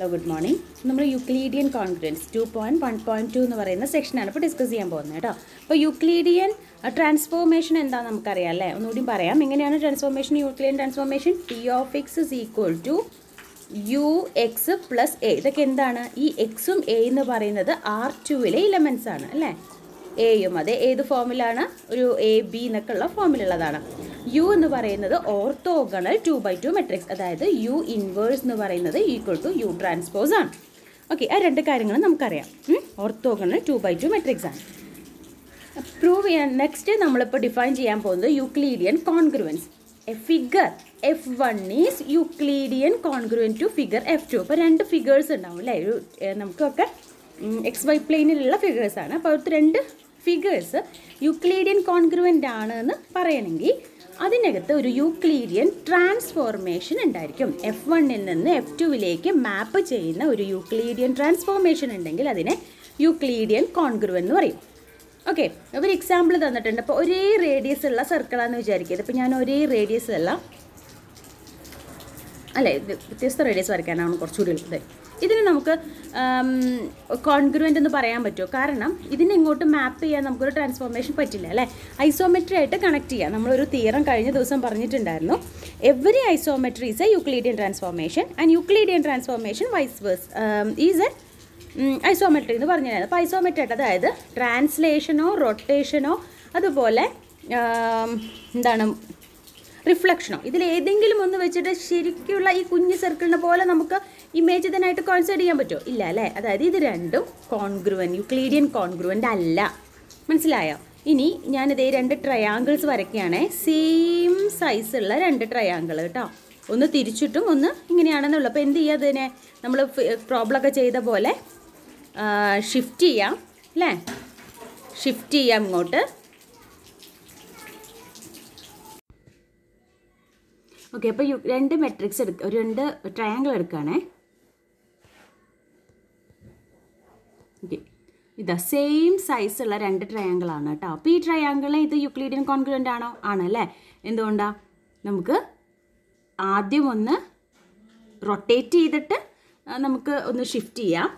hello good morning നമ്മൾ Euclidean congruence two point one point two എന്ന് പറയുന്ന സെക്ഷനാണ് ഇപ്പോൾ ഡിസ്കസ് ചെയ്യാൻ പോകുന്നത് കേട്ടോ അപ്പോൾ യുക്ലീഡിയൻ ട്രാൻസ്ഫോർമേഷൻ എന്താണെന്ന് നമുക്കറിയാം അല്ലേ ഒന്നുകൂടി പറയാം എങ്ങനെയാണ് transformation Euclidean transformation T of X is equal to U X plus A ഇതൊക്കെ എന്താണ് ഈ എക്സും എ എന്ന് പറയുന്നത് ആർ ടുവിലെ ഇലമെൻസ് ആണ് അല്ലേ എയും അതെ ഏത് ഫോമിലാണ് ഒരു എ ബി എന്നൊക്കെ ഉള്ള ഫോമിലുള്ളതാണ് യു എന്ന് പറയുന്നത് orthogonal two by two matrix അതായത് യു ഇൻവേഴ്സ് എന്ന് പറയുന്നത് ഈക്വൾ ടു യു ട്രാൻസ്പോസ് ആണ് ഓക്കെ ആ രണ്ട് കാര്യങ്ങൾ നമുക്കറിയാം orthogonal two by two matrix ആണ് പ്രൂവ് ചെയ്യാൻ നെക്സ്റ്റ് നമ്മളിപ്പോൾ ഡിഫൈൻ ചെയ്യാൻ പോകുന്നത് Euclidean congruence A figure F one is Euclidean congruent to figure F two അപ്പോൾ രണ്ട് ഫിഗേഴ്സ് ഉണ്ടാവും അല്ലേ ഒരു നമുക്കൊക്കെ എക്സ് വൈ പ്ലെയിനിലുള്ള ഫിഗേഴ്സാണ് അപ്പോൾ അവർക്ക് രണ്ട് ഫിഗേഴ്സ് യുക്ലീഡിയൻ കോൺഗ്രുവൻ്റ് ആണ് എന്ന് പറയണമെങ്കിൽ അതിനകത്ത് ഒരു യൂക്ലീഡിയൻ ട്രാൻസ്ഫോർമേഷൻ ഉണ്ടായിരിക്കും എഫ് വണ്ണിൽ നിന്ന് എഫ് ടുവിലേക്ക് മാപ്പ് ചെയ്യുന്ന ഒരു യൂക്ലീഡിയൻ ട്രാൻസ്ഫോർമേഷൻ ഉണ്ടെങ്കിൽ അതിനെ യുക്ലീഡിയൻ കോൺഗ്രുവൻ എന്ന് പറയും ഓക്കെ ഒരു എക്സാമ്പിൾ തന്നിട്ടുണ്ട് അപ്പോൾ ഒരേ റേഡിയസ് ഉള്ള സർക്കിളാണെന്ന് വിചാരിക്കുക ഇതിപ്പോൾ ഞാൻ ഒരേ റേഡിയസ് ഉള്ള അല്ലേ വ്യത്യസ്ത റേഡിയസ് വരയ്ക്കാനാണ് കുറച്ചുകൂടി എളുപ്പം ഇതിന് നമുക്ക് കോൺഗ്രുവൻ്റ് എന്ന് പറയാൻ പറ്റുമോ കാരണം ഇതിനെ ഇങ്ങോട്ട് മാപ്പ് ചെയ്യാൻ നമുക്കൊരു ട്രാൻസ്ഫോർമേഷൻ പറ്റില്ല അല്ലേ ഐസോമെട്രി ആയിട്ട് കണക്ട് ചെയ്യാം നമ്മളൊരു തീരം കഴിഞ്ഞ ദിവസം പറഞ്ഞിട്ടുണ്ടായിരുന്നു every isometry is a Euclidean transformation and Euclidean transformation vice versa is a isometry എന്ന് പറഞ്ഞിരുന്നത് അപ്പോൾ ഐസോമെട്രി ആയിട്ട് അതായത് ട്രാൻസ്ലേഷനോ റൊട്ടേഷനോ അതുപോലെ എന്താണ് റിഫ്ലക്ഷനോ ഇതിൽ ഏതെങ്കിലും ഒന്ന് വെച്ചിട്ട് ശരിക്കുള്ള ഈ കുഞ്ഞ് സർക്കിളിനെ പോലെ നമുക്ക് ഇമേജ് ഇതിനായിട്ട് കോൺസൈഡ് ചെയ്യാൻ പറ്റുമോ ഇല്ല അല്ലേ അതായത് ഇത് രണ്ടും കോൺഗ്രുവൻ യുക്ലീഡിയൻ കോൺഗ്രുവൻ്റെ അല്ല മനസ്സിലായോ ഇനി ഞാനിത് രണ്ട് ട്രയാങ്കിൾസ് വരയ്ക്കുകയാണേ സെയിം സൈസുള്ള രണ്ട് ട്രയാങ്കിൾ കേട്ടോ ഒന്ന് തിരിച്ചിട്ടും ഒന്ന് ഇങ്ങനെയാണെന്നുള്ളു അപ്പോൾ എന്ത് ചെയ്യാം അതിനെ നമ്മൾ പ്രോബ്ലമൊക്കെ ചെയ്ത പോലെ ഷിഫ്റ്റ് ചെയ്യാം അല്ലേ ഷിഫ്റ്റ് ചെയ്യാം ഇങ്ങോട്ട് ഓക്കെ അപ്പോൾ രണ്ട് മെട്രിക്സ് എടുക്ക ഒരു രണ്ട് ട്രയാങ്കിൾ എടുക്കുകയാണേ ഓക്കെ ഇതാ സെയിം സൈസുള്ള രണ്ട് ട്രയാങ്കിളാണ് കേട്ടോ അപ്പോൾ ഈ ട്രയാങ്കിളിനെ ഇത് യുക്ലീഡിയൻ കോൺഗ്രൻ്റ് ആണോ ആണല്ലേ എന്തുകൊണ്ടാണ് നമുക്ക് ആദ്യം ഒന്ന് റൊട്ടേറ്റ് ചെയ്തിട്ട് നമുക്ക് ഒന്ന് ഷിഫ്റ്റ് ചെയ്യാം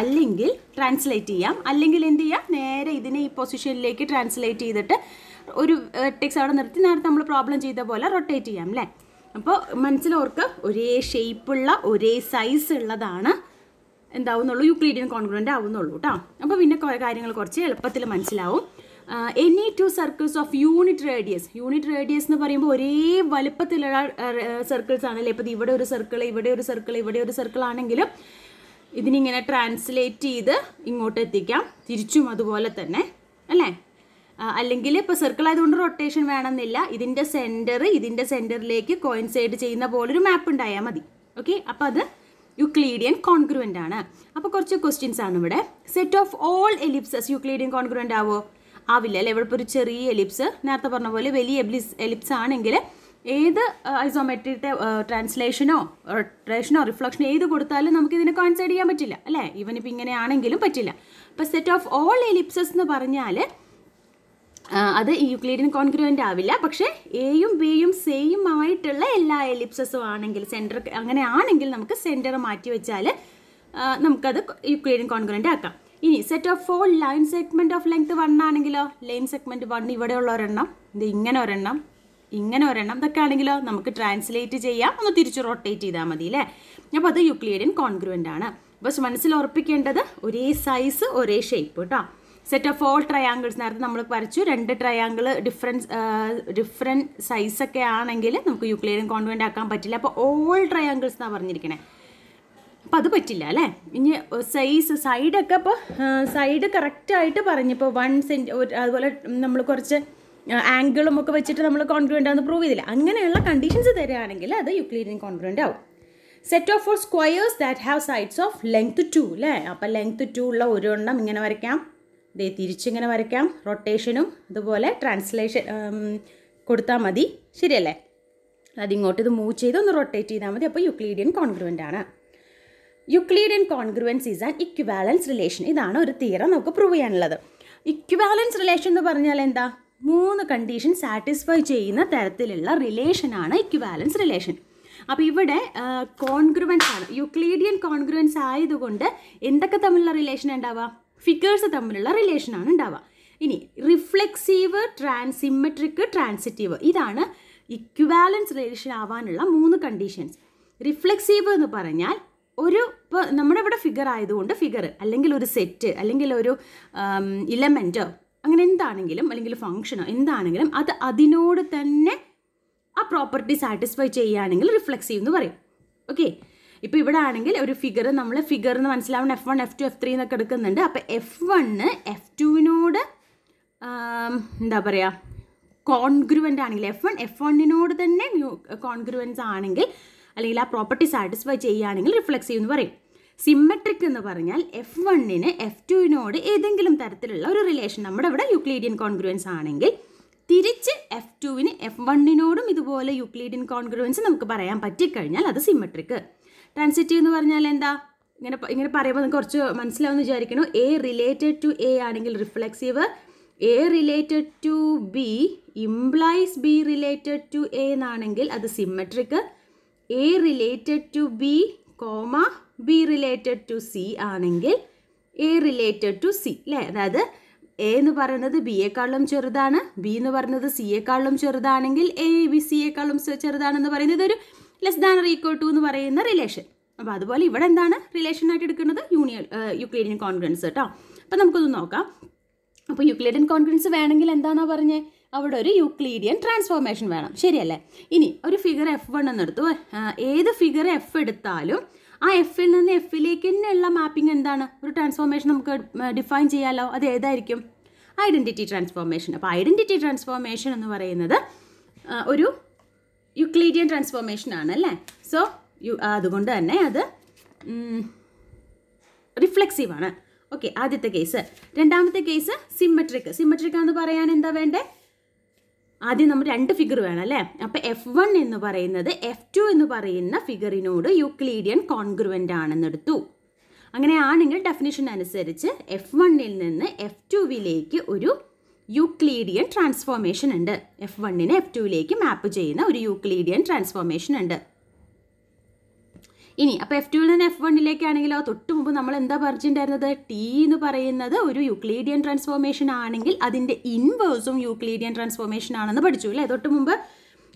അല്ലെങ്കിൽ ട്രാൻസ്ലേറ്റ് ചെയ്യാം അല്ലെങ്കിൽ എന്ത് ചെയ്യാം നേരെ ഇതിനെ ഈ പൊസിഷനിലേക്ക് ട്രാൻസ്ലേറ്റ് ചെയ്തിട്ട് ഒരു വെർട്ടിക്സ് അവിടെ നിർത്തി നേരത്തെ നമ്മൾ പ്രോബ്ലം ചെയ്ത പോലെ റൊട്ടേറ്റ് ചെയ്യാം അല്ലേ അപ്പോൾ മനസ്സിലോർക്ക് ഒരേ ഷേപ്പുള്ള ഒരേ സൈസ് ഉള്ളതാണ് എന്താവുന്നുള്ളൂ യുക്ലീഡിയൻ കോൺഗ്രൻ്റ് ആവുന്നുള്ളൂ കേട്ടോ അപ്പോൾ പിന്നെ കാര്യങ്ങൾ കുറച്ച് എളുപ്പത്തിൽ മനസ്സിലാവും any two circles of unit radius unit radius എന്ന് പറയുമ്പോൾ ഒരേ വലുപ്പത്തിലുള്ള സർക്കിൾസ് ആണല്ലേ ഇപ്പോൾ ഇവിടെ ഒരു സർക്കിൾ ഇവിടെ ഒരു സർക്കിൾ ഇവിടെ ഒരു സർക്കിൾ ആണെങ്കിലും ഇതിനിങ്ങനെ ട്രാൻസ്ലേറ്റ് ചെയ്ത് ഇങ്ങോട്ട് എത്തിക്കാം തിരിച്ചും അതുപോലെ തന്നെ അല്ലേ അല്ലെങ്കിൽ ഇപ്പോൾ സർക്കിൾ ആയതുകൊണ്ട് റൊട്ടേഷൻ വേണമെന്നില്ല ഇതിൻ്റെ സെൻറ്റർ ഇതിൻ്റെ സെൻറ്ററിലേക്ക് കോയിൻസൈഡ് ചെയ്യുന്ന പോലൊരു മാപ്പ് ഉണ്ടായാൽ മതി ഓക്കെ അപ്പോൾ അത് യുക്ലീഡിയൻ കോൺഗ്രുവൻ്റ് ആണ് അപ്പോൾ കുറച്ച് ക്വസ്റ്റ്യൻസ് ആണ് ഇവിടെ set of all ellipses Euclidean congruent ആവോ ആവില്ല അല്ലേ ഇവിടെ ഇപ്പോൾ ഒരു ചെറിയ എലിപ്സ് നേരത്തെ പറഞ്ഞ പോലെ വലിയ എബ്ലിസ് എലിപ്സ് ആണെങ്കിൽ ഏത് ഐസോമെട്രിയുടെ ട്രാൻസ്ലേഷനോ റൊട്ടേഷനോ റിഫ്ലക്ഷനോ ഏത് കൊടുത്താലും നമുക്ക് ഇതിനെ കോൺസൈഡ് ചെയ്യാൻ പറ്റില്ല അല്ലേ ഇവനിപ്പോൾ ഇങ്ങനെയാണെങ്കിലും പറ്റില്ല അപ്പോൾ സെറ്റ് ഓഫ് ഓൾ എലിപ്സസ് എന്ന് പറഞ്ഞാൽ അത് യൂക്ലിഡിയൻ കോൺക്രുവൻ്റ് ആവില്ല പക്ഷേ എയും ബിയും സെയിം ആയിട്ടുള്ള എല്ലാ എലിപ്സസും ആണെങ്കിൽ സെൻറ്റർ അങ്ങനെ ആണെങ്കിൽ നമുക്ക് സെൻറ്റർ മാറ്റി വെച്ചാൽ നമുക്കത് യൂക്ലിഡിയൻ കോൺക്രുവൻ്റ് ആക്കാം ഇനി set of four line segment of length one ആണെങ്കിലോ ലൈൻ സെഗ്മെൻറ്റ് വൺ ഇവിടെ ഉള്ള ഒരെണ്ണം ഇത് ഇങ്ങനെ ഒരെണ്ണം ഇങ്ങനെ ഒരെണ്ണം ഇതൊക്കെ ആണെങ്കിലോ നമുക്ക് ട്രാൻസ്ലേറ്റ് ചെയ്യാം ഒന്ന് തിരിച്ച് റൊട്ടേറ്റ് ചെയ്താൽ മതി അല്ലേ അപ്പോൾ അത് യുക്ലിഡിയൻ കോൺക്രുവൻ്റ് ആണ് അപ്പോൾ മനസ്സിൽ ഉറപ്പിക്കേണ്ടത് ഒരേ സൈസ് ഒരേ ഷേപ്പ് കേട്ടോ സെറ്റ് ഓഫ് ഓൾ ട്രയാങ്കിൾസ് നേരത്തെ നമ്മൾ വരച്ചു രണ്ട് ട്രയാങ്കിൾ ഡിഫറൻസ് ഡിഫറെൻറ്റ് സൈസൊക്കെ ആണെങ്കിൽ നമുക്ക് യൂക്ലിയൻ കോൺവെൻ്റ് ആക്കാൻ പറ്റില്ല അപ്പോൾ ഓൾ ട്രയാങ്കിൾസ് എന്നാണ് പറഞ്ഞിരിക്കണേ അപ്പോൾ അത് പറ്റില്ല അല്ലേ ഇനി സൈസ് സൈഡൊക്കെ ഇപ്പോൾ സൈഡ് കറക്റ്റായിട്ട് ഇപ്പോൾ വൺ സെൻറ്റി അതുപോലെ നമ്മൾ കുറച്ച് ആംഗിളും ഒക്കെ വെച്ചിട്ട് നമ്മൾ കോൺഗ്രൻ്റ് ആണെന്ന് പ്രൂവ് ചെയ്തില്ല അങ്ങനെയുള്ള കണ്ടീഷൻസ് തരികയാണെങ്കിൽ അത് യുക്ലീഡിയൻ കോൺഗ്രൻ്റ് ആവും set of four squares that have sides of length two അല്ലേ അപ്പോൾ ലെങ്ത് ടു ഉള്ള ഒരെണ്ണം ഇങ്ങനെ വരയ്ക്കാം ദേ തിരിച്ചിങ്ങനെ വരയ്ക്കാം റൊട്ടേഷനും അതുപോലെ ട്രാൻസ്ലേഷൻ കൊടുത്താൽ മതി ശരിയല്ലേ അതിങ്ങോട്ട് ഇത് മൂവ് ചെയ്ത് ഒന്ന് റൊട്ടേറ്റ് ചെയ്താൽ മതി അപ്പോൾ യുക്ലീഡിയൻ കോൺഗ്രുവൻ്റ് ആണ് Euclidean congruence is an equivalence relation ഇതാണ് ഒരു തിയറം നമുക്ക് പ്രൂവ് ചെയ്യാനുള്ളത് ഇക്വാലൻസ് റിലേഷൻ എന്ന് പറഞ്ഞാൽ എന്താ മൂന്ന് കണ്ടീഷൻ സാറ്റിസ്ഫൈ ചെയ്യുന്ന തരത്തിലുള്ള റിലേഷനാണ് ഇക്വാലൻസ് റിലേഷൻ അപ്പോൾ ഇവിടെ കോൺഗ്രുവൻസ് ആണ് യുക്ലീഡിയൻ കോൺഗ്രുവൻസ് ആയതുകൊണ്ട് എന്തൊക്കെ തമ്മിലുള്ള റിലേഷൻ ഉണ്ടാവാം ഫിഗേഴ്സ് തമ്മിലുള്ള റിലേഷനാണ് ഉണ്ടാവുക ഇനി റിഫ്ലെക്സീവ് ട്രാൻസിമെട്രിക് ട്രാൻസിറ്റീവ് ഇതാണ് ഇക്വാലൻസ് റിലേഷൻ ആവാനുള്ള മൂന്ന് കണ്ടീഷൻസ് റിഫ്ലെക്സീവ് എന്ന് പറഞ്ഞാൽ ഒരു ഇപ്പോൾ നമ്മുടെ ഇവിടെ ഫിഗർ ആയതുകൊണ്ട് ഫിഗർ അല്ലെങ്കിൽ ഒരു സെറ്റ് അല്ലെങ്കിൽ ഒരു ഇലമെൻറ്റോ അങ്ങനെ എന്താണെങ്കിലും അല്ലെങ്കിൽ ഫങ്ഷനോ എന്താണെങ്കിലും അത് അതിനോട് തന്നെ ആ പ്രോപ്പർട്ടി സാറ്റിസ്ഫൈ ചെയ്യുകയാണെങ്കിൽ റിഫ്ലെക്സീവ് എന്ന് പറയും ഓക്കെ ഇപ്പോൾ ഇവിടെ ആണെങ്കിൽ ഒരു ഫിഗർ നമ്മൾ ഫിഗർ എന്ന് മനസ്സിലാവണം F one F two F three എന്നൊക്കെ എടുക്കുന്നുണ്ട് അപ്പോൾ എഫ് വണ്ണ് എഫ് ടുവിനോട് എന്താ പറയുക കോൺഗ്രുവൻ്റ് ആണെങ്കിൽ എഫ് വൺ എഫ് വണ്ണിനോട് തന്നെ ന്യൂ കോൺഗ്രുവൻസ് ആണെങ്കിൽ അല്ലെങ്കിൽ ആ പ്രോപ്പർട്ടി സാറ്റിസ്ഫൈ ചെയ്യുകയാണെങ്കിൽ റിഫ്ലക്സീവ് എന്ന് പറയും സിമ്മട്രിക് എന്ന് പറഞ്ഞാൽ എഫ് വണ്ണിന് എഫ് ടുവിനോട് ഏതെങ്കിലും തരത്തിലുള്ള ഒരു റിലേഷൻ നമ്മുടെ ഇവിടെ യുക്ലീഡിയൻ കോൺഗ്രുവൻസ് ആണെങ്കിൽ തിരിച്ച് എഫ് ടുവിന് എഫ് വണ്ണിനോടും ഇതുപോലെ യുക്ലീഡിയൻ കോൺഗ്രുവൻസ് നമുക്ക് പറയാൻ പറ്റിക്കഴിഞ്ഞാൽ അത് സിമ്മട്രിക് ഡെൻസിറ്റി എന്ന് പറഞ്ഞാൽ എന്താ ഇങ്ങനെ ഇങ്ങനെ പറയുമ്പോൾ നിങ്ങൾക്ക് കുറച്ച് മനസ്സിലാവുമെന്ന് വിചാരിക്കണം എ റിലേറ്റഡ് ടു എ ആണെങ്കിൽ reflexive A related to B implies B related to A എന്നാണെങ്കിൽ അത് symmetric A related to B comma B related to C ആണെങ്കിൽ എ റിലേറ്റഡ് ടു സി അല്ലേ അതായത് എ എന്ന് പറയുന്നത് ബി യെക്കാളും ചെറുതാണ് ബി എന്ന് പറയുന്നത് സി യെക്കാളും ചെറുതാണെങ്കിൽ എ ബി സി യെക്കാളും ചെറുതാണെന്ന് പറയുന്നത് ഒരു less than or equal to എന്ന് പറയുന്ന റിലേഷൻ അപ്പോൾ അതുപോലെ ഇവിടെ എന്താണ് റിലേഷനായിട്ട് എടുക്കുന്നത് യൂണിയൻ യുക്ലേഡിയൻ കോൺഗ്രൻസ് കേട്ടോ അപ്പോൾ നമുക്കൊന്ന് നോക്കാം അപ്പോൾ യുക്ലേഡിയൻ കോൺഗ്രൻസ് വേണമെങ്കിൽ എന്താണെന്നാ പറഞ്ഞേ അവിടെ ഒരു യൂക്ലീഡിയൻ ട്രാൻസ്ഫോർമേഷൻ വേണം ശരിയല്ലേ ഇനി ഒരു ഫിഗർ എഫ് വൺ എന്നെടുത്തു ഏത് ഫിഗർ എഫ് എടുത്താലും ആ എഫിൽ നിന്ന് എഫിലേക്ക് തന്നെയുള്ള മാപ്പിംഗ് എന്താണ് ഒരു ട്രാൻസ്ഫോർമേഷൻ നമുക്ക് ഡിഫൈൻ ചെയ്യാമല്ലോ അത് ഏതായിരിക്കും ഐഡൻറ്റിറ്റി ട്രാൻസ്ഫോർമേഷൻ അപ്പോൾ ഐഡൻറ്റിറ്റി ട്രാൻസ്ഫോർമേഷൻ എന്ന് പറയുന്നത് ഒരു യുക്ലീഡിയൻ ട്രാൻസ്ഫോർമേഷൻ ആണ് അല്ലേ സോ യു അതുകൊണ്ട് തന്നെ അത് റിഫ്ലെക്സീവ് ആണ് ഓക്കെ ആദ്യത്തെ കേസ് രണ്ടാമത്തെ കേസ് സിമ്മട്രിക് സിമ്മട്രിക് എന്ന് പറയാൻ എന്താ വേണ്ടേ ആദ്യം നമ്മൾ രണ്ട് ഫിഗർ വേണം അല്ലേ അപ്പോൾ എഫ് വൺ എന്ന് പറയുന്നത് എഫ് ടു എന്ന് പറയുന്ന ഫിഗറിനോട് യുക്ലീഡിയൻ കോൺഗ്രുവൻ്റ് ആണെന്നെടുത്തു അങ്ങനെയാണെങ്കിൽ ഡെഫിനിഷൻ അനുസരിച്ച് എഫ് വണ്ണിൽ നിന്ന് എഫ് ടുവിലേക്ക് ഒരു യുക്ലീഡിയൻ ട്രാൻസ്ഫോർമേഷൻ ഉണ്ട് എഫ് വണ്ണിനെ എഫ് ടുവിലേക്ക് മാപ്പ് ചെയ്യുന്ന ഒരു യുക്ലീഡിയൻ ട്രാൻസ്ഫോർമേഷൻ ഉണ്ട് ഇനി അപ്പോൾ എഫ് ടുവിൽ നിന്ന് എഫ് വണ്ണിലേക്കാണെങ്കിലോ തൊട്ട് മുമ്പ് നമ്മൾ എന്താ പറഞ്ഞിട്ടുണ്ടായിരുന്നത് ടി എന്ന് പറയുന്നത് ഒരു യുക്ലീഡിയൻ ട്രാൻസ്ഫോർമേഷൻ ആണെങ്കിൽ അതിൻ്റെ ഇൻവേഴ്സും യുക്ലീഡിയൻ ട്രാൻസ്ഫോർമേഷൻ ആണെന്ന് പഠിച്ചു അല്ലേ തൊട്ട് മുമ്പ്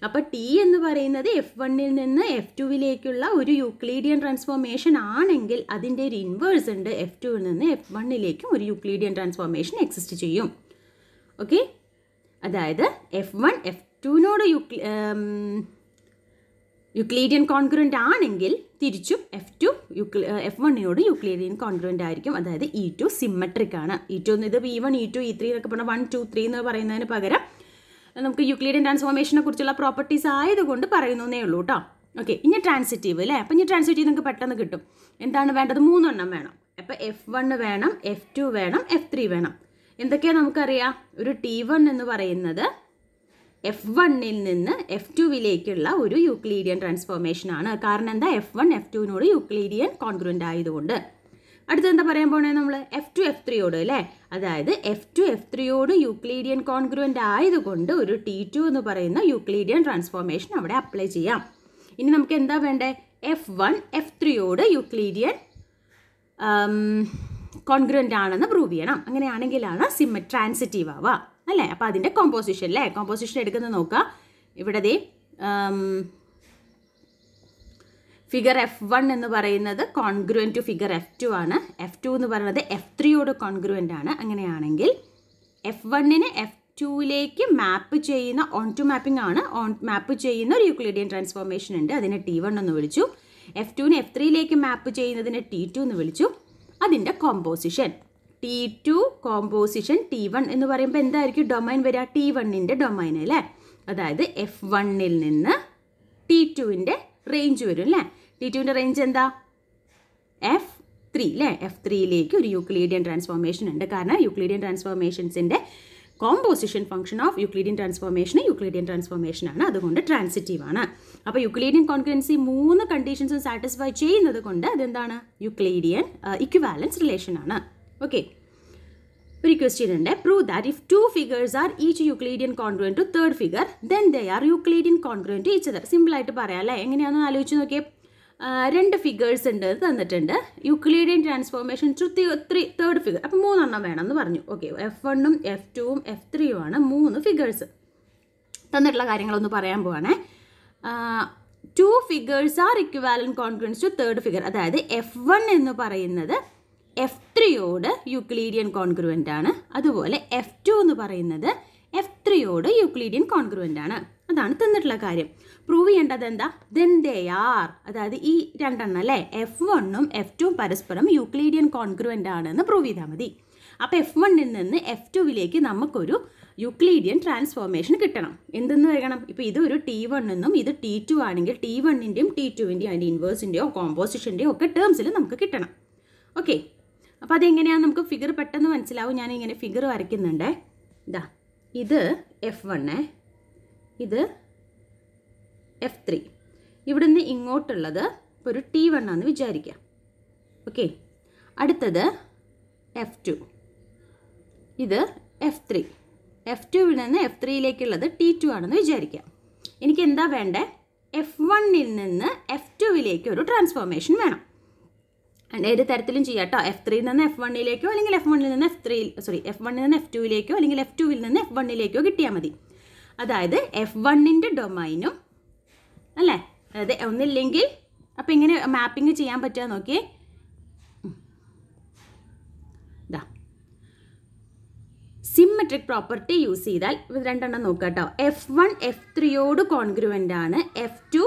അപ്പോൾ ടി എന്ന് പറയുന്നത് എഫ് വണ്ണിൽ നിന്ന് എഫ് ടുവിലേക്കുള്ള ഒരു യുക്ലീഡിയൻ ട്രാൻസ്ഫോർമേഷൻ ആണെങ്കിൽ അതിൻ്റെ ഒരു ഇൻവേഴ്സ് ഉണ്ട് എഫ് ടുവിൽ നിന്ന് എഫ് വണ്ണിലേക്കും ഒരു യുക്ലീഡിയൻ ട്രാൻസ്ഫോർമേഷൻ എക്സിസ്റ്റ് ചെയ്യും ഓക്കെ അതായത് എഫ് വൺ എഫ് ടുവിനോട് യുക്ലി യുക്ലീഡിയൻ കോൺക്രൻ്റ് ആണെങ്കിൽ തിരിച്ചും എഫ് ടു യുക്ലി എഫ് വണ്ണിനോട് യുക്ലീഡിയൻ കോൺക്രൻ്റ് ആയിരിക്കും അതായത് ഇ ടു സിമ്മട്രിക് ആണ് ഇ ടു ഇത് E one E two E three എന്നൊക്കെ പറഞ്ഞാൽ വൺ ടു ത്രീ എന്ന് പറയുന്നതിന് പകരം നമുക്ക് യുക്ലീഡിയൻ ട്രാൻസ്ഫോർമേഷനെ കുറിച്ചുള്ള പ്രോപ്പർട്ടീസ് ആയതുകൊണ്ട് പറയുന്നേ ഉള്ളൂ കേട്ടോ ഓക്കെ ഇനി ട്രാൻസിറ്റീവ് അല്ലേ അപ്പം ഇനി ട്രാൻസിറ്റീവ് നിങ്ങൾക്ക് പെട്ടെന്ന് കിട്ടും എന്താണ് വേണ്ടത് മൂന്നെണ്ണം വേണം അപ്പോൾ എഫ് വണ് വേണം എഫ് ടു വേണം എഫ് ത്രീ വേണം എന്തൊക്കെയാണ് നമുക്കറിയാം ഒരു ടി വൺ എന്ന് പറയുന്നത് എഫ് വണ്ണിൽ നിന്ന് എഫ് ടുവിലേക്കുള്ള ഒരു യൂക്ലീഡിയൻ ട്രാൻസ്ഫോർമേഷൻ ആണ് കാരണം എന്താ എഫ് വൺ എഫ് ടുവിനോട് യൂക്ലീഡിയൻ കോൺഗ്രൻ്റ് ആയതുകൊണ്ട് അടുത്ത് എന്താ പറയാൻ പോണേ നമ്മൾ എഫ് ടു എഫ് ത്രീയോട് അല്ലേ അതായത് എഫ് ടു എഫ് ത്രീയോട് യൂക്ലീഡിയൻ കോൺഗ്രൻ്റ് ആയതുകൊണ്ട് ഒരു ടി ടു എന്ന് പറയുന്ന യൂക്ലീഡിയൻ ട്രാൻസ്ഫോർമേഷൻ അവിടെ അപ്ലൈ ചെയ്യാം ഇനി നമുക്ക് എന്താ വേണ്ടേ എഫ് വൺ എഫ് ത്രീയോട് യൂക്ലീഡിയൻ കോൺഗ്രൻ്റ് ആണെന്ന് പ്രൂവ് ചെയ്യണം അങ്ങനെയാണെങ്കിലാണ് സിമ ട്രാൻസിറ്റീവ് ആവുക അല്ലേ അപ്പോൾ അതിൻ്റെ കോമ്പോസിഷൻ അല്ലേ കോമ്പോസിഷൻ എടുക്കുന്നത് നോക്കുക ഇവിടെ ദേ ഫിഗർ എഫ് വൺ എന്ന് പറയുന്നത് congruent to figure F two ആണ് എഫ് ടു എന്ന് പറയുന്നത് എഫ് ത്രീയോട് കോൺഗ്രുവൻ്റ് ആണ് അങ്ങനെയാണെങ്കിൽ എഫ് വണ്ണിന് എഫ് ടുവിലേക്ക് മാപ്പ് ചെയ്യുന്ന ഓൺ ടു മാപ്പിംഗ് ആണ് ഓൺ മാപ്പ് ചെയ്യുന്ന ഒരു യൂക്ലിഡിയൻ ട്രാൻസ്ഫോർമേഷൻ ഉണ്ട് അതിനെ ടി വൺ എന്ന് വിളിച്ചു എഫ് ടുവിന് എഫ് ത്രീയിലേക്ക് മാപ്പ് ചെയ്യുന്നതിനെ ടി ടു എന്ന് വിളിച്ചു അതിൻ്റെ composition T two composition T one എന്ന് പറയുമ്പോൾ എന്തായിരിക്കും ഡൊമൈൻ വരിക ടി വണ്ണിൻ്റെ ഡൊമൈൻ അല്ലേ അതായത് എഫ് വണ്ണിൽ നിന്ന് ടി ടുവിൻ്റെ റേഞ്ച് വരും അല്ലേ ടി ടുവിൻ്റെ റേഞ്ച് എന്താ എഫ് ത്രീ അല്ലേ എഫ് ത്രീയിലേക്ക് ഒരു യൂക്ലീഡിയൻ ട്രാൻസ്ഫോർമേഷൻ ഉണ്ട് കാരണം യൂക്ലീഡിയൻ ട്രാൻസ്ഫോർമേഷൻസിൻ്റെ composition function of Euclidean transformation Euclidean ആണ് അതുകൊണ്ട് ട്രാൻസിറ്റീവ് ആണ് അപ്പോൾ യുക്ലീഡിയൻ കോൺഗ്രൻസി മൂന്ന് കണ്ടീഷൻസും സാറ്റിസ്ഫൈ ചെയ്യുന്നത് കൊണ്ട് അതെന്താണ് യുക്ലീഡിയൻ ഇക്വാലൻസ് റിലേഷൻ ആണ് ഓക്കെ ഒരു ക്വസ്റ്റ്യൻ ഉണ്ട് prove that if two figures are each Euclidean congruent to third figure then they are Euclidean congruent to each other സിമ്പിളായിട്ട് പറയാം അല്ലേ എങ്ങനെയാണെന്ന് ആലോചിച്ച് നോക്കിയേ രണ്ട് ഫിഗേഴ്സ് ഉണ്ട് തന്നിട്ടുണ്ട് Euclidean transformation two three third figure അപ്പോൾ മൂന്നെണ്ണം വേണമെന്ന് പറഞ്ഞു ഓക്കെ എഫ് വണ്ണും എഫ് ടുവും എഫ് ത്രീയും ആണ് മൂന്ന് ഫിഗേഴ്സ് തന്നിട്ടുള്ള കാര്യങ്ങളൊന്ന് പറയാൻ പോവാണേ two figures are equivalent confidence to third figure അതായത് എഫ് വൺ എന്ന് പറയുന്നത് എഫ് ത്രീയോട് യുക്ലീഡിയൻ കോൺഗ്രുവൻ്റ് ആണ് അതുപോലെ എഫ് ടു എന്ന് പറയുന്നത് എഫ് ത്രീയോട് യുക്ലീഡിയൻ കോൺഗ്രുവൻ്റ് ആണ് അതാണ് തന്നിട്ടുള്ള കാര്യം പ്രൂവ് ചെയ്യേണ്ടത് എന്താ ദെൻ ദേ ആർ അതായത് ഈ രണ്ടെണ്ണം അല്ലേ എഫ് വണ്ണും എഫ് ടുവും പരസ്പരം യൂക്ലീഡിയൻ കോൺക്രുവൻ്റ് ആണെന്ന് പ്രൂവ് ചെയ്താൽ മതി അപ്പോൾ എഫ് വണ്ണിൽ നിന്ന് എഫ് ടുവിലേക്ക് നമുക്കൊരു യുക്ലീഡിയൻ ട്രാൻസ്ഫോർമേഷൻ കിട്ടണം എന്തെന്ന് വരണം ഇപ്പോൾ ഇത് ഒരു ടി വൺ എന്നും ഇത് ടി ടു ആണെങ്കിൽ ടി വണ്ണിൻ്റെയും ടി ടുവിൻ്റെയും അതിൻ്റെ ഇൻവേഴ്സിൻ്റെയോ കോമ്പോസിഷൻ്റെയോ ഒക്കെ ടേംസിൽ നമുക്ക് കിട്ടണം ഓക്കെ അപ്പം അതെങ്ങനെയാണ് നമുക്ക് ഫിഗർ പെട്ടെന്ന് മനസ്സിലാവും ഞാൻ ഇങ്ങനെ ഫിഗർ വരയ്ക്കുന്നുണ്ടേ ഇതാ ഇത് എഫ് വണ്ണേ ഇത് എഫ് ത്രീ ഇവിടുന്ന് ഇങ്ങോട്ടുള്ളത് ഇപ്പോൾ ഒരു ടി വൺ ആണെന്ന് വിചാരിക്കാം ഓക്കെ അടുത്തത് എഫ് ടു ഇത് എഫ് ത്രീ എഫ് ടുവിൽ നിന്ന് എഫ് ത്രീയിലേക്കുള്ളത് ടി ടു ആണെന്ന് വിചാരിക്കാം എനിക്ക് എന്താ വേണ്ടത് എഫ് വണ്ണിൽ നിന്ന് എഫ് ടുവിലേക്ക് ഒരു ട്രാൻസ്ഫോർമേഷൻ വേണം ഏത് തരത്തിലും ചെയ്യാം കേട്ടോ എഫ് ത്രീയിൽ നിന്ന് എഫ് വണ്ണിലേക്കോ അല്ലെങ്കിൽ എഫ് വണ്ണിൽ നിന്ന് എഫ് ത്രീ സോറി എഫ് വണ്ണിൽ നിന്ന് എഫ് ടുവിലേക്കോ അല്ലെങ്കിൽ എഫ് ടുവിൽ നിന്ന് എഫ് വണ്ണിലേക്കോ കിട്ടിയാൽ മതി അതായത് എഫ് വണ്ണിൻ്റെ ഡൊമൈനും അല്ലേ അതായത് ഒന്നില്ലെങ്കിൽ അപ്പം ഇങ്ങനെ മാപ്പിംഗ് ചെയ്യാൻ പറ്റുക നോക്കിയേ ഇതാ സിമ്മട്രിക് പ്രോപ്പർട്ടി യൂസ് ചെയ്താൽ രണ്ടെണ്ണം നോക്കുക കേട്ടോ എഫ് വൺ എഫ് ത്രീയോട് കോൺഗ്രുവൻ്റ് ആണ് എഫ് ടു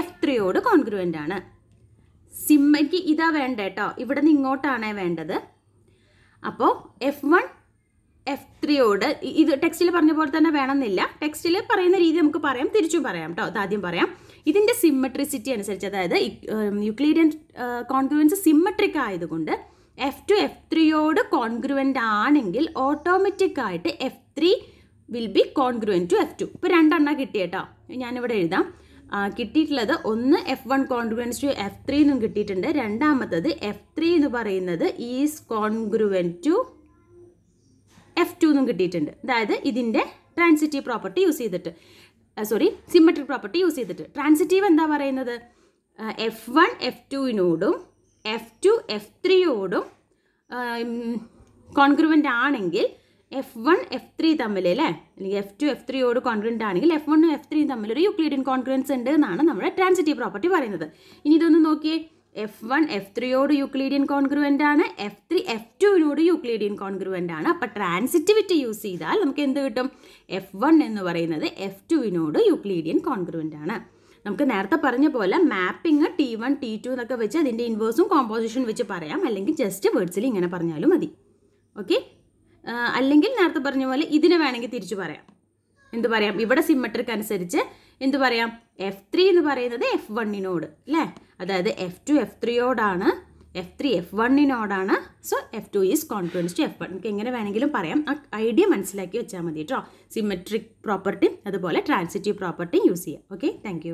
എഫ് ത്രീയോട് കോൺഗ്രുവൻ്റ് ആണ് സിമ്മയ്ക്ക് ഇതാ വേണ്ട കേട്ടോ ഇവിടെ നിന്ന് ഇങ്ങോട്ടാണ് വേണ്ടത് അപ്പോൾ എഫ് വൺ എഫ് ത്രീയോട് ഇത് ടെക്സ്റ്റിൽ പറഞ്ഞ പോലെ തന്നെ വേണമെന്നില്ല ടെക്സ്റ്റിൽ പറയുന്ന രീതി നമുക്ക് പറയാം തിരിച്ചും പറയാം കേട്ടോ ആദ്യം പറയാം ഇതിൻ്റെ സിമ്മട്രിസിറ്റി അനുസരിച്ച് അതായത് യുക്ലീഡിയൻ കോൺഗ്രുവൻസ് സിമ്മട്രിക് ആയതുകൊണ്ട് എഫ് ടു എഫ് ത്രീയോട് കോൺഗ്രുവൻ്റ് ആണെങ്കിൽ ഓട്ടോമാറ്റിക് ആയിട്ട് F three will be congruent to F two ഇപ്പോൾ രണ്ടെണ്ണം കിട്ടിയേട്ടോ ഞാനിവിടെ എഴുതാം കിട്ടിയിട്ടുള്ളത് ഒന്ന് F one congruence to F three എന്നും കിട്ടിയിട്ടുണ്ട് രണ്ടാമത്തത് എഫ് ത്രീ എന്ന് പറയുന്നത് is congruent to F two എന്നും കിട്ടിയിട്ടുണ്ട് അതായത് ഇതിൻ്റെ ട്രാൻസിറ്റീവ് പ്രോപ്പർട്ടി യൂസ് ചെയ്തിട്ട് സോറി സിമ്മട്രിക് പ്രോപ്പർട്ടി യൂസ് ചെയ്തിട്ട് ട്രാൻസിറ്റീവ് എന്താ പറയുന്നത് എഫ് വൺ എഫ് ടുവിനോടും എഫ് ടു എഫ് ത്രീയോടും കോൺക്രുവൻ്റ് ആണെങ്കിൽ എഫ് വൺ എഫ് ത്രീ തമ്മിൽ അല്ലേ അല്ലെങ്കിൽ എഫ് ടു എഫ് ത്രീയോട് കോൺക്രൻറ്റ് ആണെങ്കിൽ എഫ് വണ്ണും എഫ് ത്രീയും തമ്മിൽ ഒരു യുക്ലീഡിയൻ കോൺക്രൻസ് ഉണ്ട് എന്നാണ് നമ്മുടെ ട്രാൻസിറ്റീവ് പ്രോപ്പർട്ടി പറയുന്നത് ഇനി ഇതൊന്ന് നോക്കിയേ എഫ് വൺ എഫ് ത്രീയോട് യൂക്ലീഡിയൻ കോൺഗ്രുവൻ്റ് ആണ് എഫ് ത്രീ എഫ് ടുവിനോട് യൂക്ലീഡിയൻ കോൺഗ്രുവൻ്റ് ആണ് അപ്പോൾ ട്രാൻസിറ്റിവിറ്റി യൂസ് ചെയ്താൽ നമുക്ക് എന്ത് കിട്ടും എഫ് വൺ എന്ന് പറയുന്നത് എഫ് ടുവിനോട് യൂക്ലീഡിയൻ കോൺഗ്രുവൻ്റ് ആണ് നമുക്ക് നേരത്തെ പറഞ്ഞ പോലെ mapping T one T two എന്നൊക്കെ വെച്ച് അതിൻ്റെ ഇൻവേഴ്സും കോമ്പോസിഷൻ വെച്ച് പറയാം അല്ലെങ്കിൽ ജസ്റ്റ് വേർഡ്സിൽ ഇങ്ങനെ പറഞ്ഞാലും മതി ഓക്കെ അല്ലെങ്കിൽ നേരത്തെ പറഞ്ഞ പോലെ ഇതിനെ വേണമെങ്കിൽ തിരിച്ചു പറയാം എന്ത് പറയാം ഇവിടെ സിമ്മട്രിക് അനുസരിച്ച് എന്ത് പറയാം എഫ് ത്രീ എന്ന് പറയുന്നത് എഫ് വണ്ണിനോട് അല്ലേ അതായത് എഫ് ടു എഫ് ത്രീയോടാണ് എഫ് ത്രീ എഫ് വണ്ണിനോടാണ് so F two is confidence to F one നമുക്ക് എങ്ങനെ വേണമെങ്കിലും പറയാം ആ ഐഡിയ മനസ്സിലാക്കി വെച്ചാൽ മതി കേട്ടോ സിമെട്രിക് പ്രോപ്പർട്ടി അതുപോലെ ട്രാൻസിറ്റീവ് പ്രോപ്പർട്ടി യൂസ് ചെയ്യാം ഓക്കെ താങ്ക്